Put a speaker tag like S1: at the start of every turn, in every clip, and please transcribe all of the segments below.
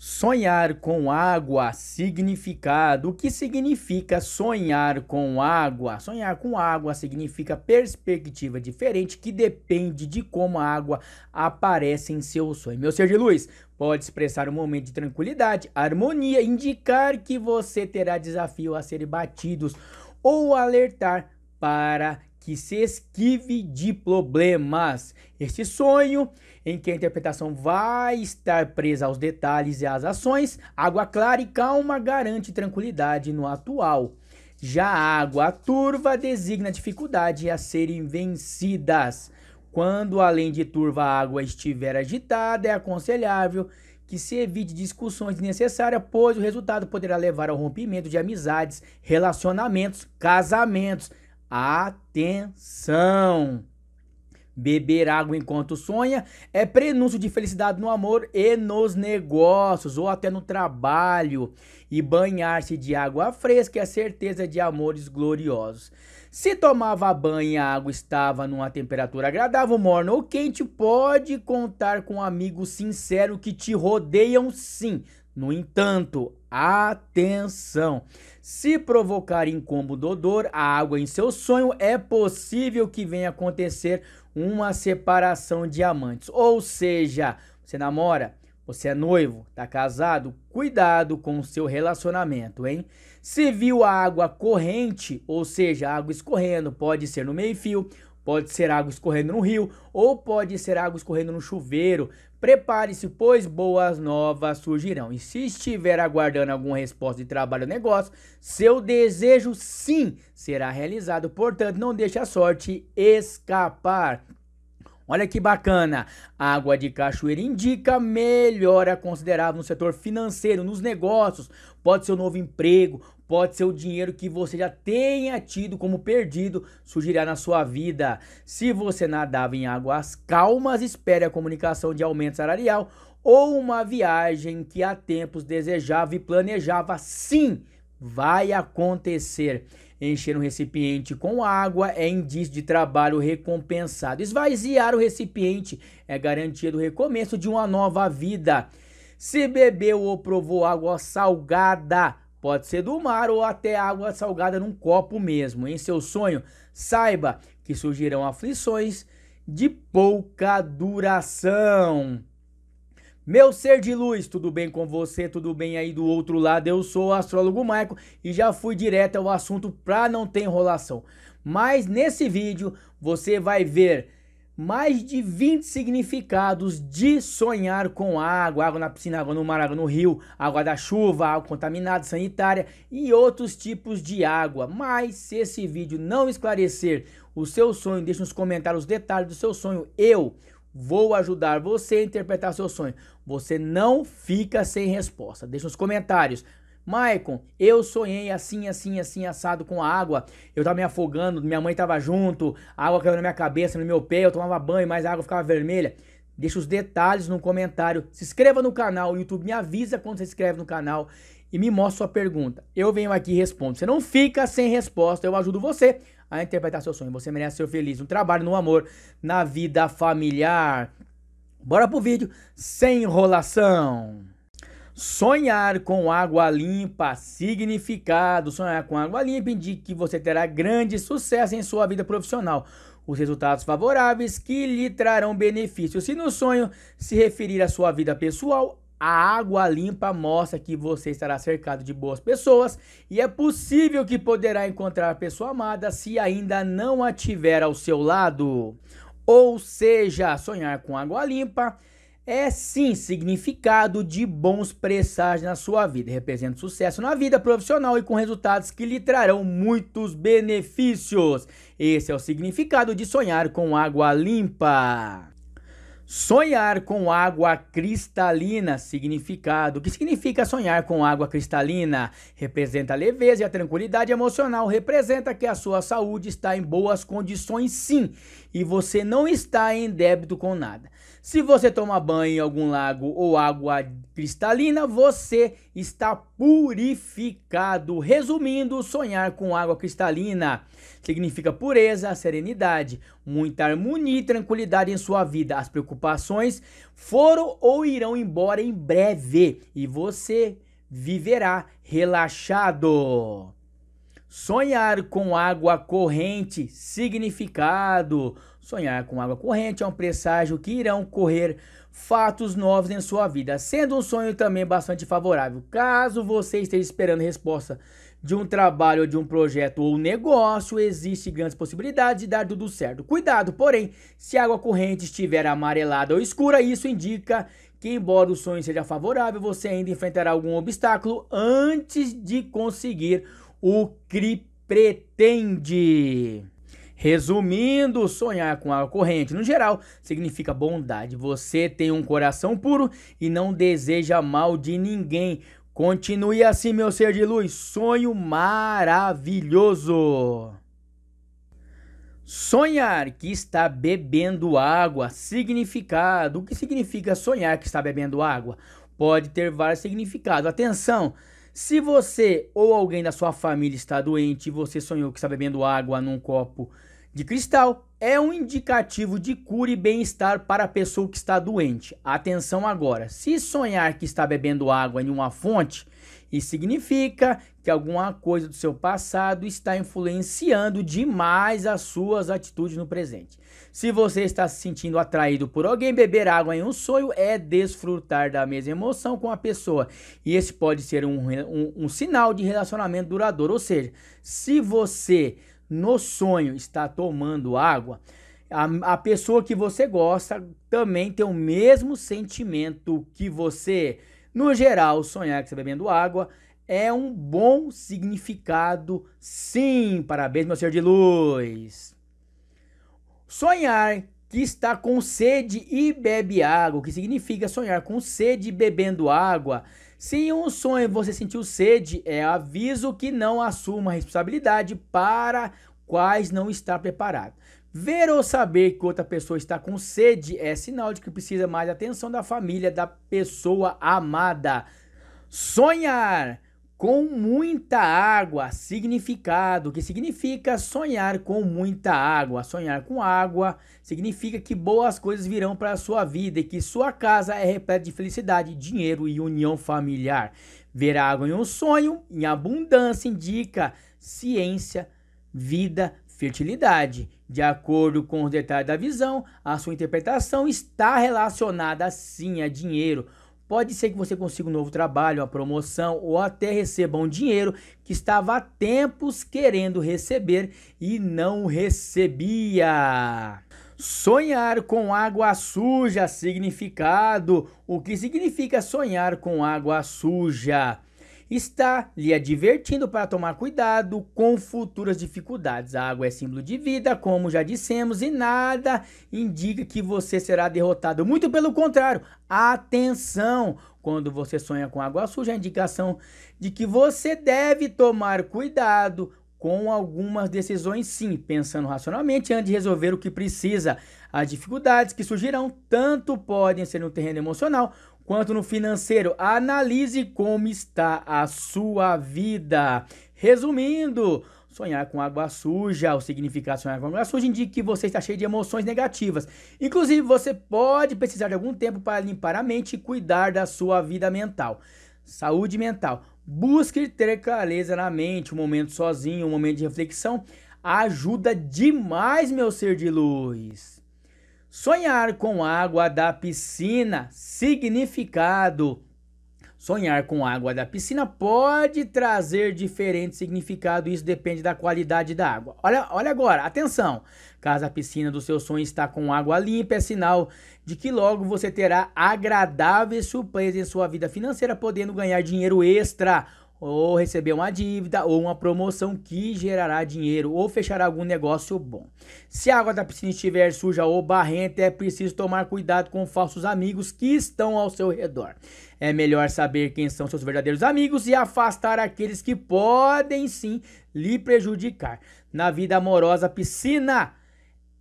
S1: Sonhar com água, significado. O que significa sonhar com água? Sonhar com água significa perspectiva diferente que depende de como a água aparece em seu sonho. Meu ser de luz, pode expressar um momento de tranquilidade, harmonia, indicar que você terá desafio a serem batidos ou alertar para que se esquive de problemas. Este sonho, em que a interpretação vai estar presa aos detalhes e às ações, água clara e calma garante tranquilidade no atual. Já a água turva designa dificuldade a serem vencidas. Quando, além de turva, a água estiver agitada, é aconselhável que se evite discussões desnecessárias, pois o resultado poderá levar ao rompimento de amizades, relacionamentos, casamentos, Atenção! Beber água enquanto sonha é prenúncio de felicidade no amor e nos negócios ou até no trabalho. E banhar-se de água fresca é certeza de amores gloriosos. Se tomava banho e a água estava numa temperatura agradável, morna ou quente, pode contar com um amigos sinceros que te rodeiam sim. No entanto, atenção! Se provocar incômodo odor a água em seu sonho, é possível que venha acontecer uma separação de amantes. Ou seja, você namora, você é noivo, tá casado, cuidado com o seu relacionamento, hein? Se viu a água corrente, ou seja, a água escorrendo, pode ser no meio-fio, Pode ser água escorrendo no rio ou pode ser água escorrendo no chuveiro. Prepare-se, pois boas novas surgirão. E se estiver aguardando alguma resposta de trabalho ou negócio, seu desejo sim será realizado. Portanto, não deixe a sorte escapar. Olha que bacana! água de cachoeira indica melhora considerável no setor financeiro, nos negócios. Pode ser um novo emprego, pode ser o dinheiro que você já tenha tido como perdido surgirá na sua vida. Se você nadava em águas calmas, espere a comunicação de aumento salarial ou uma viagem que há tempos desejava e planejava. Sim, vai acontecer. Encher um recipiente com água é indício de trabalho recompensado. Esvaziar o recipiente é garantia do recomeço de uma nova vida. Se bebeu ou provou água salgada, Pode ser do mar ou até água salgada num copo mesmo. Em seu sonho, saiba que surgirão aflições de pouca duração. Meu ser de luz, tudo bem com você? Tudo bem aí do outro lado? Eu sou o astrólogo Maico e já fui direto ao assunto para não ter enrolação. Mas nesse vídeo você vai ver mais de 20 significados de sonhar com água, água na piscina, água no mar, água no rio, água da chuva, água contaminada, sanitária e outros tipos de água. Mas se esse vídeo não esclarecer o seu sonho, deixe nos comentários os detalhes do seu sonho. Eu vou ajudar você a interpretar seu sonho. Você não fica sem resposta. Deixe nos comentários. Maicon, eu sonhei assim, assim, assim, assado com água. Eu tava me afogando, minha mãe tava junto, a água caiu na minha cabeça, no meu pé, eu tomava banho, mas a água ficava vermelha. Deixa os detalhes no comentário. Se inscreva no canal, o YouTube me avisa quando você se inscreve no canal e me mostra sua pergunta. Eu venho aqui e respondo. Você não fica sem resposta, eu ajudo você a interpretar seu sonho. Você merece ser feliz no trabalho, no amor, na vida familiar. Bora pro vídeo sem enrolação. Sonhar com água limpa, significado. Sonhar com água limpa indica que você terá grande sucesso em sua vida profissional. Os resultados favoráveis que lhe trarão benefícios. Se no sonho se referir à sua vida pessoal, a água limpa mostra que você estará cercado de boas pessoas e é possível que poderá encontrar a pessoa amada se ainda não a tiver ao seu lado. Ou seja, sonhar com água limpa é sim significado de bons presságios na sua vida. Representa sucesso na vida profissional e com resultados que lhe trarão muitos benefícios. Esse é o significado de sonhar com água limpa. Sonhar com água cristalina, significado. O que significa sonhar com água cristalina? Representa a leveza e a tranquilidade emocional, representa que a sua saúde está em boas condições, sim, e você não está em débito com nada. Se você toma banho em algum lago ou água cristalina, você está purificado. Resumindo, sonhar com água cristalina significa pureza, serenidade, muita harmonia e tranquilidade em sua vida. As preocupações foram ou irão embora em breve e você viverá relaxado. Sonhar com água corrente, significado. Sonhar com água corrente é um presságio que irão correr fatos novos em sua vida, sendo um sonho também bastante favorável. Caso você esteja esperando resposta de um trabalho, de um projeto ou negócio, existe grandes possibilidades de dar tudo certo. Cuidado, porém, se a água corrente estiver amarelada ou escura, isso indica que, embora o sonho seja favorável, você ainda enfrentará algum obstáculo antes de conseguir o que pretende. Resumindo, sonhar com água corrente, no geral, significa bondade. Você tem um coração puro e não deseja mal de ninguém. Continue assim, meu ser de luz. Sonho maravilhoso. Sonhar que está bebendo água. Significado. O que significa sonhar que está bebendo água? Pode ter vários significados. Atenção! Se você ou alguém da sua família está doente e você sonhou que está bebendo água num copo de cristal é um indicativo de cura e bem-estar para a pessoa que está doente. Atenção agora, se sonhar que está bebendo água em uma fonte, isso significa que alguma coisa do seu passado está influenciando demais as suas atitudes no presente. Se você está se sentindo atraído por alguém, beber água em um sonho é desfrutar da mesma emoção com a pessoa. E esse pode ser um, um, um sinal de relacionamento duradouro. Ou seja, se você no sonho está tomando água, a, a pessoa que você gosta também tem o mesmo sentimento que você. No geral, sonhar que está bebendo água é um bom significado, sim. Parabéns, meu senhor de luz. Sonhar que está com sede e bebe água, o que significa sonhar com sede e bebendo água, se em um sonho você sentiu sede, é aviso que não assuma responsabilidade para quais não está preparado. Ver ou saber que outra pessoa está com sede é sinal de que precisa mais atenção da família da pessoa amada. Sonhar com muita água, significado, que significa sonhar com muita água. Sonhar com água significa que boas coisas virão para a sua vida e que sua casa é repleta de felicidade, dinheiro e união familiar. Ver água em um sonho, em abundância, indica ciência, vida, fertilidade. De acordo com os detalhes da visão, a sua interpretação está relacionada sim a dinheiro Pode ser que você consiga um novo trabalho, uma promoção ou até receba um dinheiro que estava há tempos querendo receber e não recebia. Sonhar com água suja, significado. O que significa sonhar com água suja? está lhe advertindo para tomar cuidado com futuras dificuldades. A água é símbolo de vida, como já dissemos, e nada indica que você será derrotado. Muito pelo contrário, atenção! Quando você sonha com água suja, é indicação de que você deve tomar cuidado com algumas decisões, sim, pensando racionalmente antes de resolver o que precisa. As dificuldades que surgirão tanto podem ser no terreno emocional quanto no financeiro. Analise como está a sua vida. Resumindo, sonhar com água suja, o significado de sonhar com água suja indica que você está cheio de emoções negativas. Inclusive, você pode precisar de algum tempo para limpar a mente e cuidar da sua vida mental. Saúde mental. Busque ter clareza na mente, um momento sozinho, um momento de reflexão ajuda demais, meu ser de luz. Sonhar com água da piscina, significado. Sonhar com água da piscina pode trazer diferente significado, isso depende da qualidade da água. Olha, olha agora, atenção! Caso a piscina do seu sonho está com água limpa, é sinal de que logo você terá agradáveis surpresas em sua vida financeira, podendo ganhar dinheiro extra ou receber uma dívida ou uma promoção que gerará dinheiro ou fechar algum negócio bom. Se a água da piscina estiver suja ou barrenta, é preciso tomar cuidado com falsos amigos que estão ao seu redor. É melhor saber quem são seus verdadeiros amigos e afastar aqueles que podem sim lhe prejudicar. Na vida amorosa, piscina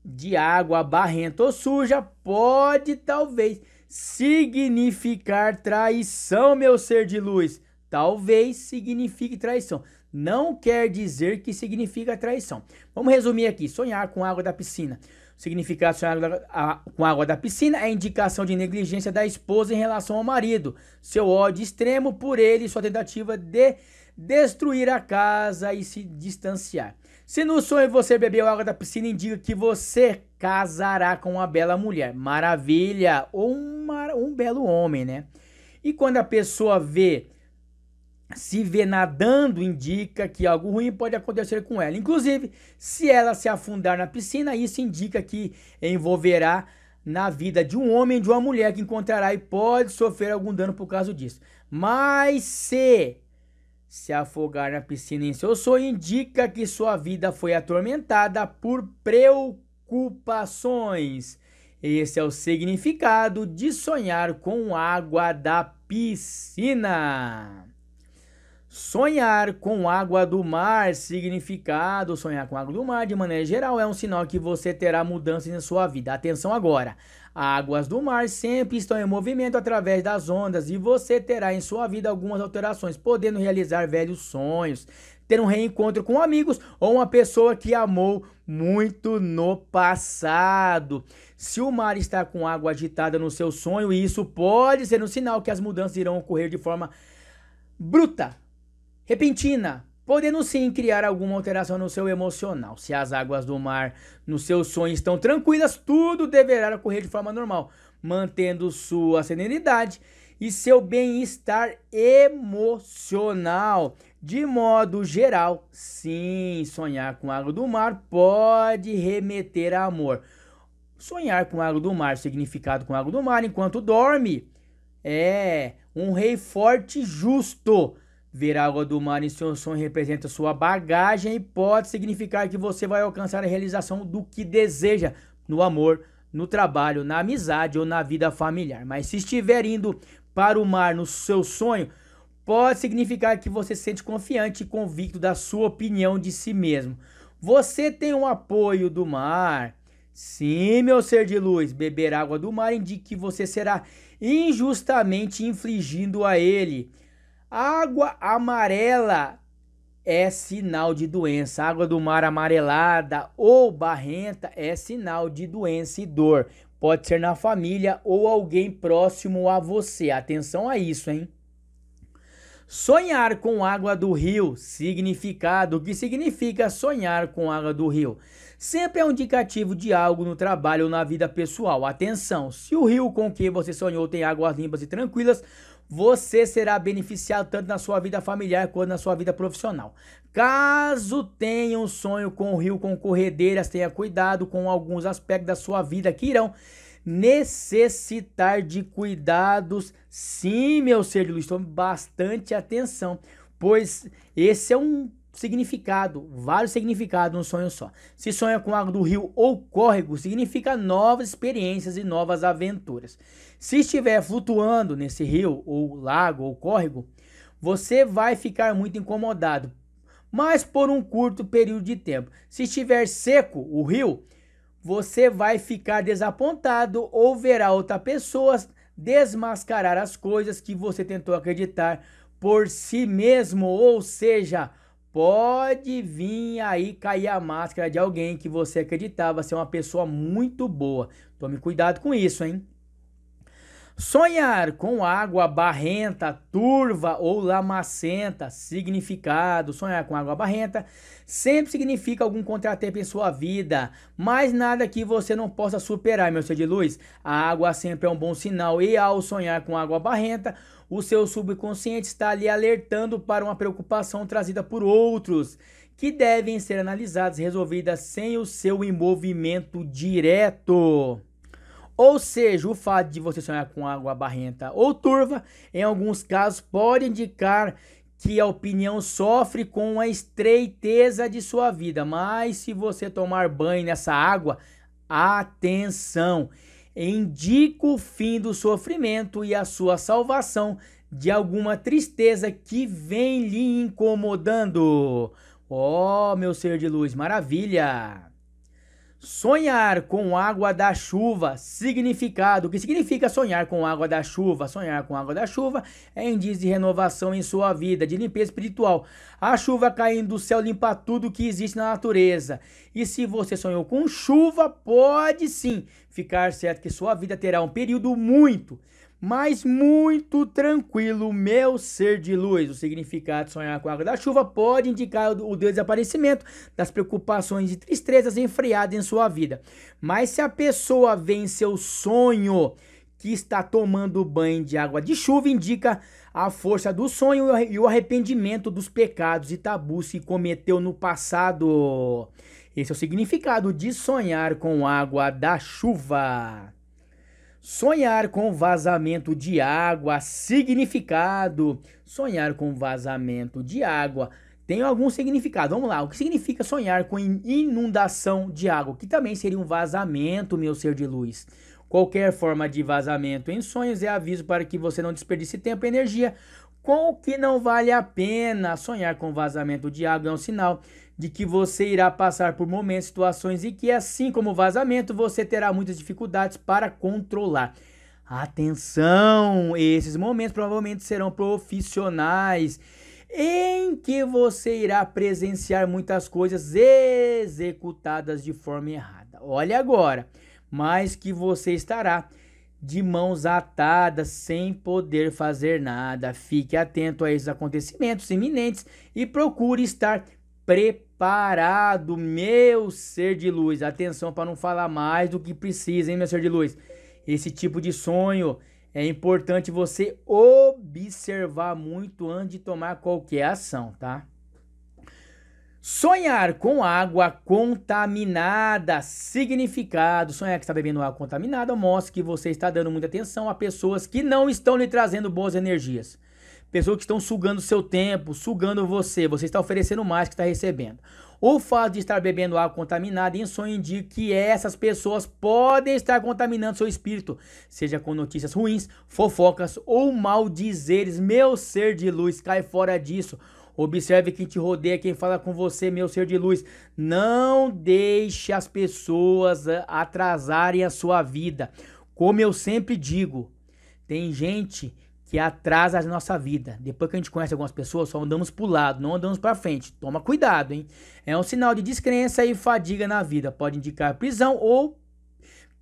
S1: de água barrenta ou suja pode talvez significar traição, meu ser de luz talvez signifique traição. Não quer dizer que significa traição. Vamos resumir aqui: sonhar com água da piscina. O significado sonhar com água da piscina é indicação de negligência da esposa em relação ao marido, seu ódio extremo por ele e sua tentativa de destruir a casa e se distanciar. Se no sonho você bebeu água da piscina, indica que você casará com uma bela mulher. Maravilha! Ou um, um belo homem, né? E quando a pessoa vê se vê nadando indica que algo ruim pode acontecer com ela. Inclusive, se ela se afundar na piscina, isso indica que envolverá na vida de um homem ou de uma mulher que encontrará e pode sofrer algum dano por causa disso. Mas se se afogar na piscina em seu sonho, indica que sua vida foi atormentada por preocupações. Esse é o significado de sonhar com água da piscina. Sonhar com água do mar, significado, sonhar com água do mar de maneira geral é um sinal que você terá mudanças em sua vida. Atenção agora. Águas do mar sempre estão em movimento através das ondas e você terá em sua vida algumas alterações, podendo realizar velhos sonhos, ter um reencontro com amigos ou uma pessoa que amou muito no passado. Se o mar está com água agitada no seu sonho, isso pode ser um sinal que as mudanças irão ocorrer de forma bruta Repentina, podendo sim criar alguma alteração no seu emocional. Se as águas do mar no seu sonho estão tranquilas, tudo deverá ocorrer de forma normal, mantendo sua serenidade e seu bem-estar emocional. De modo geral, sim, sonhar com água do mar pode remeter a amor. Sonhar com água do mar, significado com água do mar, enquanto dorme, é um rei forte e justo Ver água do mar em seu sonho representa sua bagagem e pode significar que você vai alcançar a realização do que deseja no amor, no trabalho, na amizade ou na vida familiar. Mas se estiver indo para o mar no seu sonho, pode significar que você se sente confiante e convicto da sua opinião de si mesmo. Você tem um apoio do mar. Sim, meu ser de luz, beber água do mar indica que você será injustamente infligindo a ele Água amarela é sinal de doença. Água do mar amarelada ou barrenta é sinal de doença e dor. Pode ser na família ou alguém próximo a você. Atenção a isso, hein? Sonhar com água do rio, significado. O que significa sonhar com água do rio? sempre é um indicativo de algo no trabalho ou na vida pessoal. Atenção, se o rio com que você sonhou tem águas limpas e tranquilas, você será beneficiado tanto na sua vida familiar quanto na sua vida profissional. Caso tenha um sonho com o rio com corredeiras, tenha cuidado com alguns aspectos da sua vida que irão necessitar de cuidados. Sim, meu ser de luz, tome bastante atenção, pois esse é um significado, vários significados num sonho só. Se sonha com água do rio ou córrego, significa novas experiências e novas aventuras. Se estiver flutuando nesse rio ou lago ou córrego, você vai ficar muito incomodado, mas por um curto período de tempo. Se estiver seco o rio, você vai ficar desapontado ou verá outra pessoa desmascarar as coisas que você tentou acreditar por si mesmo, ou seja, pode vir aí cair a máscara de alguém que você acreditava ser uma pessoa muito boa. Tome cuidado com isso, hein? Sonhar com água barrenta, turva ou lamacenta, significado. Sonhar com água barrenta sempre significa algum contratempo em sua vida, mas nada que você não possa superar, meu ser de luz. A água sempre é um bom sinal e ao sonhar com água barrenta, o seu subconsciente está ali alertando para uma preocupação trazida por outros, que devem ser analisadas e resolvidas sem o seu envolvimento direto. Ou seja, o fato de você sonhar com água barrenta ou turva, em alguns casos, pode indicar que a opinião sofre com a estreiteza de sua vida. Mas se você tomar banho nessa água, atenção! indica o fim do sofrimento e a sua salvação de alguma tristeza que vem lhe incomodando. Ó, oh, meu ser de luz, maravilha! Sonhar com água da chuva, significado. O que significa sonhar com água da chuva? Sonhar com água da chuva é indício de renovação em sua vida, de limpeza espiritual. A chuva caindo do céu limpa tudo que existe na natureza. E se você sonhou com chuva, pode sim ficar certo que sua vida terá um período muito, mas muito tranquilo, meu ser de luz. O significado de sonhar com a água da chuva pode indicar o desaparecimento das preocupações e tristezas enfriadas em sua vida. Mas se a pessoa vê em seu sonho que está tomando banho de água de chuva, indica a força do sonho e o arrependimento dos pecados e tabus que cometeu no passado. Esse é o significado de sonhar com água da chuva. Sonhar com vazamento de água, significado. Sonhar com vazamento de água tem algum significado. Vamos lá, o que significa sonhar com inundação de água? Que também seria um vazamento, meu ser de luz. Qualquer forma de vazamento em sonhos é aviso para que você não desperdice tempo e energia com o que não vale a pena. Sonhar com vazamento de água é um sinal de que você irá passar por momentos, situações e que, assim como o vazamento, você terá muitas dificuldades para controlar. Atenção! Esses momentos provavelmente serão profissionais em que você irá presenciar muitas coisas executadas de forma errada. Olha agora, mas que você estará de mãos atadas, sem poder fazer nada. Fique atento a esses acontecimentos iminentes e procure estar preparado, meu ser de luz. Atenção para não falar mais do que precisa, hein, meu ser de luz. Esse tipo de sonho é importante você observar muito antes de tomar qualquer ação, tá? Sonhar com água contaminada, significado. Sonhar que está bebendo água contaminada mostra que você está dando muita atenção a pessoas que não estão lhe trazendo boas energias pessoas que estão sugando seu tempo, sugando você, você está oferecendo mais que está recebendo. O fato de estar bebendo água contaminada em sonho indica que essas pessoas podem estar contaminando seu espírito, seja com notícias ruins, fofocas ou maldizeres. Meu ser de luz, cai fora disso. Observe quem te rodeia, quem fala com você, meu ser de luz. Não deixe as pessoas eh, atrasarem a sua vida. Como eu sempre digo, tem gente que é atrasa a nossa vida. Depois que a gente conhece algumas pessoas, só andamos o lado, não andamos para frente. Toma cuidado, hein? É um sinal de descrença e fadiga na vida. Pode indicar prisão ou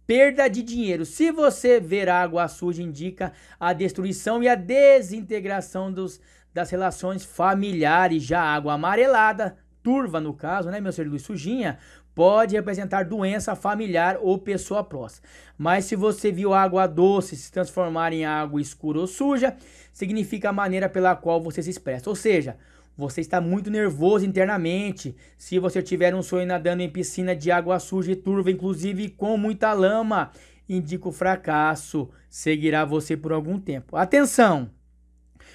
S1: perda de dinheiro. Se você ver água suja, indica a destruição e a desintegração dos, das relações familiares. Já água amarelada, turva no caso, né, meu ser Luiz Sujinha, pode representar doença familiar ou pessoa próxima. Mas se você viu água doce se transformar em água escura ou suja, significa a maneira pela qual você se expressa. Ou seja, você está muito nervoso internamente. Se você tiver um sonho nadando em piscina de água suja e turva, inclusive com muita lama, indica o fracasso, seguirá você por algum tempo. Atenção!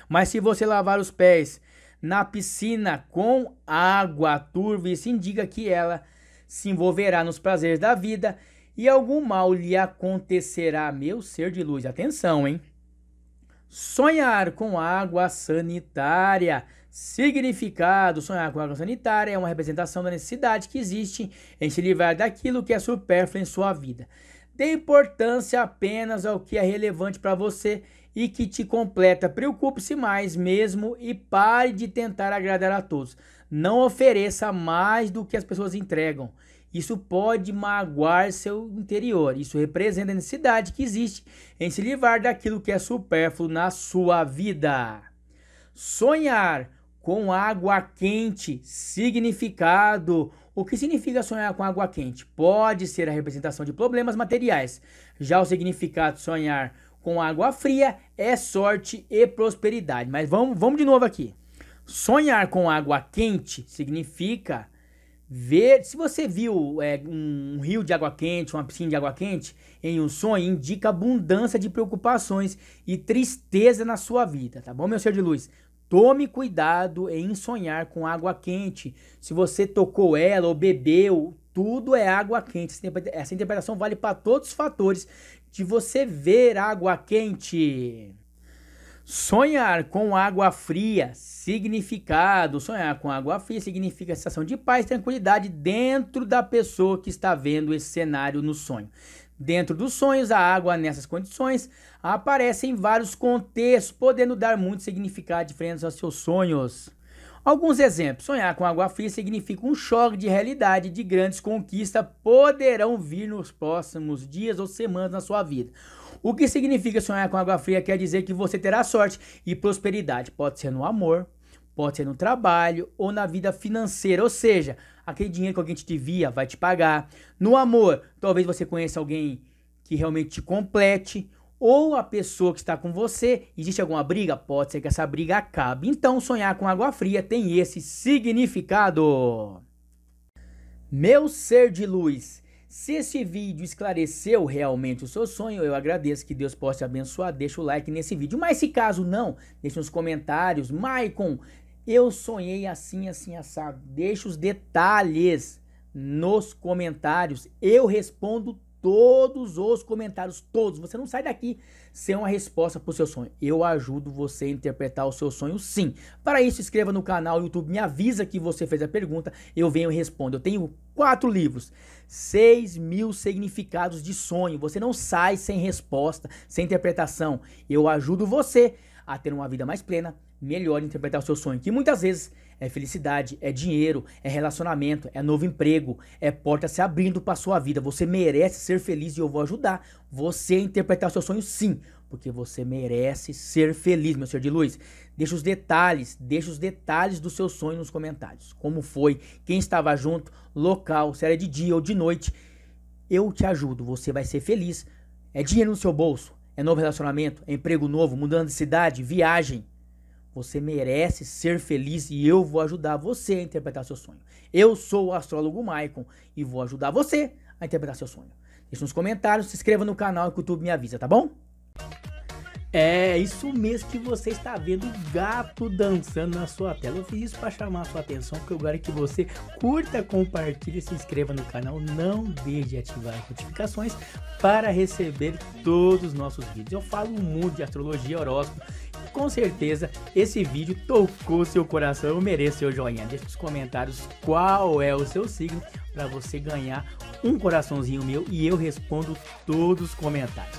S1: Mas se você lavar os pés na piscina com água turva, isso indica que ela se envolverá nos prazeres da vida e algum mal lhe acontecerá, meu ser de luz. Atenção, hein? Sonhar com água sanitária. Significado: sonhar com água sanitária é uma representação da necessidade que existe em se livrar daquilo que é supérfluo em sua vida. Dê importância apenas ao que é relevante para você e que te completa. Preocupe-se mais mesmo e pare de tentar agradar a todos. Não ofereça mais do que as pessoas entregam. Isso pode magoar seu interior. Isso representa a necessidade que existe em se livrar daquilo que é supérfluo na sua vida. Sonhar com água quente, significado. O que significa sonhar com água quente? Pode ser a representação de problemas materiais. Já o significado sonhar com água fria é sorte e prosperidade. Mas vamos, vamos de novo aqui. Sonhar com água quente significa ver. Se você viu é, um rio de água quente, uma piscina de água quente, em um sonho, indica abundância de preocupações e tristeza na sua vida, tá bom, meu senhor de luz? Tome cuidado em sonhar com água quente. Se você tocou ela ou bebeu, tudo é água quente. Essa interpretação vale para todos os fatores de você ver água quente. Sonhar com água fria, significado. Sonhar com água fria significa sensação de paz, tranquilidade dentro da pessoa que está vendo esse cenário no sonho. Dentro dos sonhos, a água nessas condições aparece em vários contextos, podendo dar muito significado diferente aos seus sonhos. Alguns exemplos. Sonhar com água fria significa um choque de realidade de grandes conquistas poderão vir nos próximos dias ou semanas na sua vida. O que significa sonhar com água fria quer dizer que você terá sorte e prosperidade. Pode ser no amor, pode ser no trabalho ou na vida financeira. Ou seja, aquele dinheiro que alguém te devia vai te pagar. No amor, talvez você conheça alguém que realmente te complete ou a pessoa que está com você, existe alguma briga? Pode ser que essa briga acabe. Então, sonhar com água fria tem esse significado. Meu ser de luz, se esse vídeo esclareceu realmente o seu sonho, eu agradeço que Deus possa te abençoar. Deixa o like nesse vídeo. Mas se caso não, deixa nos comentários. Maicon, eu sonhei assim, assim, assado. Deixa os detalhes nos comentários. Eu respondo todos os comentários, todos. Você não sai daqui sem uma resposta para o seu sonho. Eu ajudo você a interpretar o seu sonho sim. Para isso, inscreva no canal, YouTube, me avisa que você fez a pergunta, eu venho e respondo. Eu tenho quatro livros, seis mil significados de sonho. Você não sai sem resposta, sem interpretação. Eu ajudo você a ter uma vida mais plena, melhor interpretar o seu sonho, que muitas vezes é felicidade, é dinheiro, é relacionamento, é novo emprego, é porta se abrindo para sua vida. Você merece ser feliz e eu vou ajudar você a interpretar seu sonho sim, porque você merece ser feliz, meu senhor de luz. Deixa os detalhes, deixa os detalhes do seu sonho nos comentários. Como foi, quem estava junto, local, se era de dia ou de noite. Eu te ajudo, você vai ser feliz. É dinheiro no seu bolso, é novo relacionamento, é emprego novo, mudando de cidade, viagem. Você merece ser feliz e eu vou ajudar você a interpretar seu sonho. Eu sou o astrólogo Maicon e vou ajudar você a interpretar seu sonho. Deixe nos comentários, se inscreva no canal e o YouTube me avisa, tá bom? É isso mesmo que você está vendo o gato dançando na sua tela. Eu fiz isso para chamar a sua atenção, porque eu quero que você curta, compartilhe, se inscreva no canal. Não deixe de ativar as notificações para receber todos os nossos vídeos. Eu falo muito de astrologia, horóscopo com certeza esse vídeo tocou seu coração. Eu mereço seu joinha. Deixe nos comentários qual é o seu signo para você ganhar um coraçãozinho meu e eu respondo todos os comentários.